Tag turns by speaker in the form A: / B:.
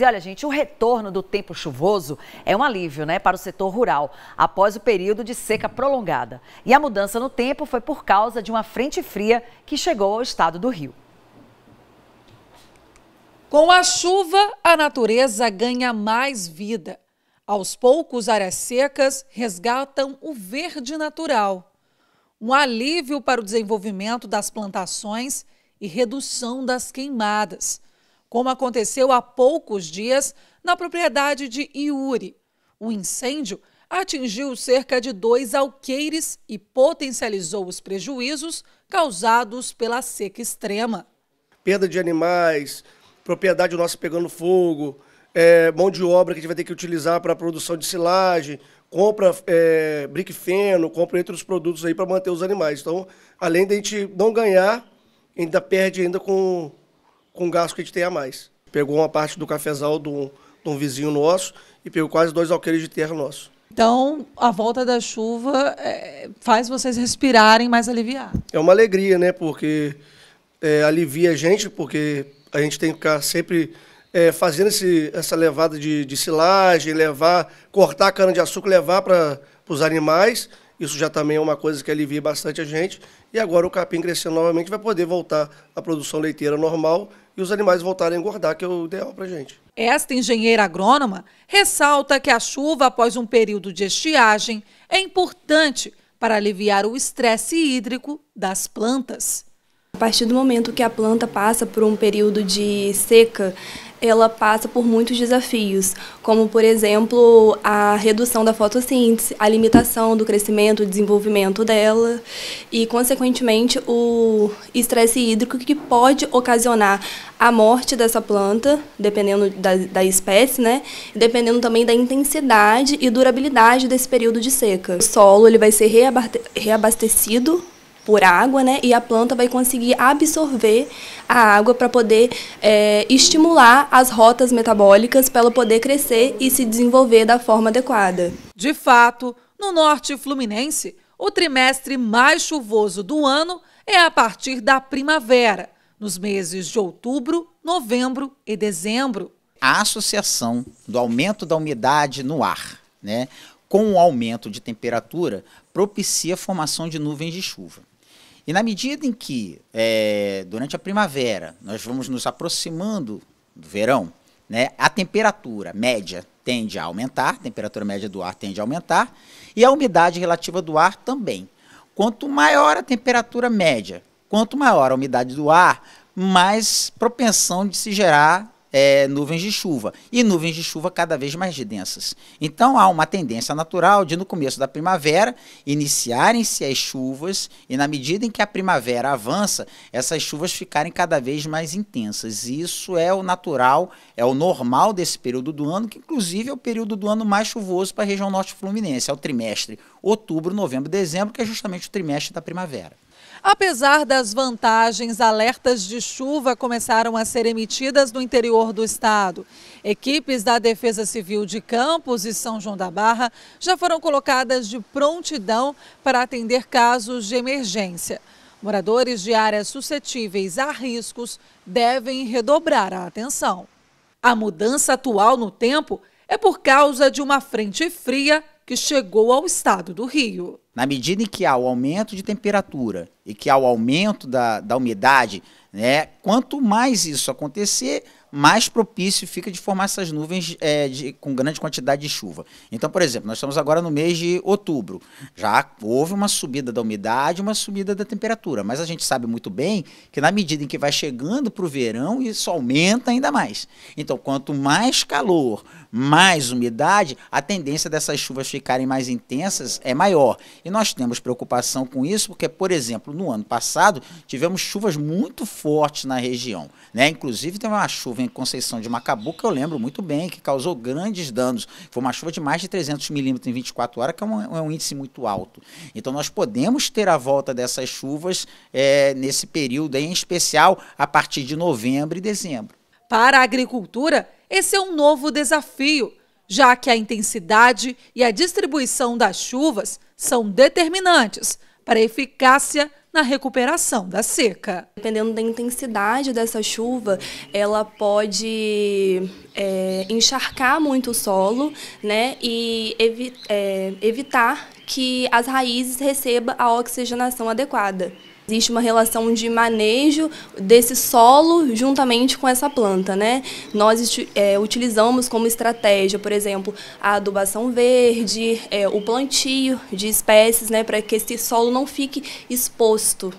A: E olha, gente, o retorno do tempo chuvoso é um alívio né, para o setor rural, após o período de seca prolongada. E a mudança no tempo foi por causa de uma frente fria que chegou ao estado do Rio. Com a chuva, a natureza ganha mais vida. Aos poucos, áreas secas resgatam o verde natural. Um alívio para o desenvolvimento das plantações e redução das queimadas como aconteceu há poucos dias na propriedade de Iuri. O incêndio atingiu cerca de dois alqueires e potencializou os prejuízos causados pela seca extrema.
B: Perda de animais, propriedade nossa pegando fogo, é, mão de obra que a gente vai ter que utilizar para a produção de silagem, compra é, feno, compra entre os produtos aí para manter os animais. Então, além da gente não ganhar, ainda perde ainda com com o gasto que a gente tem a mais. Pegou uma parte do cafezal de um, de um vizinho nosso e pegou quase dois alqueires de terra nosso.
A: Então, a volta da chuva é, faz vocês respirarem mais aliviar.
B: É uma alegria, né? Porque é, alivia a gente, porque a gente tem que ficar sempre é, fazendo esse, essa levada de, de silagem, levar, cortar a cana-de-açúcar, levar para os animais isso já também é uma coisa que alivia bastante a gente. E agora o capim crescendo novamente vai poder voltar à produção leiteira normal e os animais voltarem a engordar, que é o ideal para a gente.
A: Esta engenheira agrônoma ressalta que a chuva após um período de estiagem
C: é importante para aliviar o estresse hídrico das plantas. A partir do momento que a planta passa por um período de seca, ela passa por muitos desafios, como, por exemplo, a redução da fotossíntese, a limitação do crescimento e desenvolvimento dela e, consequentemente, o estresse hídrico que pode ocasionar a morte dessa planta, dependendo da, da espécie, né? Dependendo também da intensidade e durabilidade desse período de seca. O solo ele vai ser reabastecido por água, né? E a planta vai conseguir absorver a água para poder é, estimular as rotas metabólicas para ela poder crescer e se desenvolver da forma adequada. De fato, no
A: norte fluminense, o trimestre mais chuvoso do ano é a partir da primavera, nos meses de outubro, novembro e dezembro. A
D: associação do aumento da umidade no ar, né, com o aumento de temperatura, propicia a formação de nuvens de chuva. E na medida em que, é, durante a primavera, nós vamos nos aproximando do verão, né, a temperatura média tende a aumentar, a temperatura média do ar tende a aumentar, e a umidade relativa do ar também. Quanto maior a temperatura média, quanto maior a umidade do ar, mais propensão de se gerar é, nuvens de chuva e nuvens de chuva cada vez mais densas. Então há uma tendência natural de, no começo da primavera, iniciarem-se as chuvas e, na medida em que a primavera avança, essas chuvas ficarem cada vez mais intensas. E isso é o natural, é o normal desse período do ano, que inclusive é o período do ano mais chuvoso para a região norte fluminense, é o trimestre outubro, novembro, dezembro, que é justamente o trimestre da primavera.
A: Apesar das vantagens, alertas de chuva começaram a ser emitidas no interior do estado. Equipes da Defesa Civil de Campos e São João da Barra já foram colocadas de prontidão para atender casos de emergência. Moradores de áreas suscetíveis a riscos devem redobrar a atenção. A mudança atual no tempo é por causa de uma frente fria que chegou ao estado do Rio.
D: Na medida em que há o aumento de temperatura e que há o aumento da, da umidade, né, quanto mais isso acontecer, mais propício fica de formar essas nuvens é, de, com grande quantidade de chuva. Então, por exemplo, nós estamos agora no mês de outubro. Já houve uma subida da umidade, uma subida da temperatura, mas a gente sabe muito bem que na medida em que vai chegando para o verão, isso aumenta ainda mais. Então, quanto mais calor, mais umidade, a tendência dessas chuvas ficarem mais intensas é maior. E nós temos preocupação com isso porque, por exemplo, no ano passado tivemos chuvas muito fortes na região. Né? Inclusive, teve uma chuva em Conceição de Macabuca, eu lembro muito bem, que causou grandes danos. Foi uma chuva de mais de 300 milímetros em 24 horas, que é um, é um índice muito alto. Então, nós podemos ter a volta dessas chuvas é, nesse período, em especial a partir de novembro e dezembro.
A: Para a agricultura, esse é um novo desafio, já que a intensidade e a distribuição das chuvas
C: são determinantes para a eficácia na recuperação da seca. Dependendo da intensidade dessa chuva, ela pode é, encharcar muito o solo né, e evi é, evitar que as raízes recebam a oxigenação adequada. Existe uma relação de manejo desse solo juntamente com essa planta, né? Nós é, utilizamos como estratégia, por exemplo, a adubação verde, é, o plantio de espécies, né, para que esse solo não fique exposto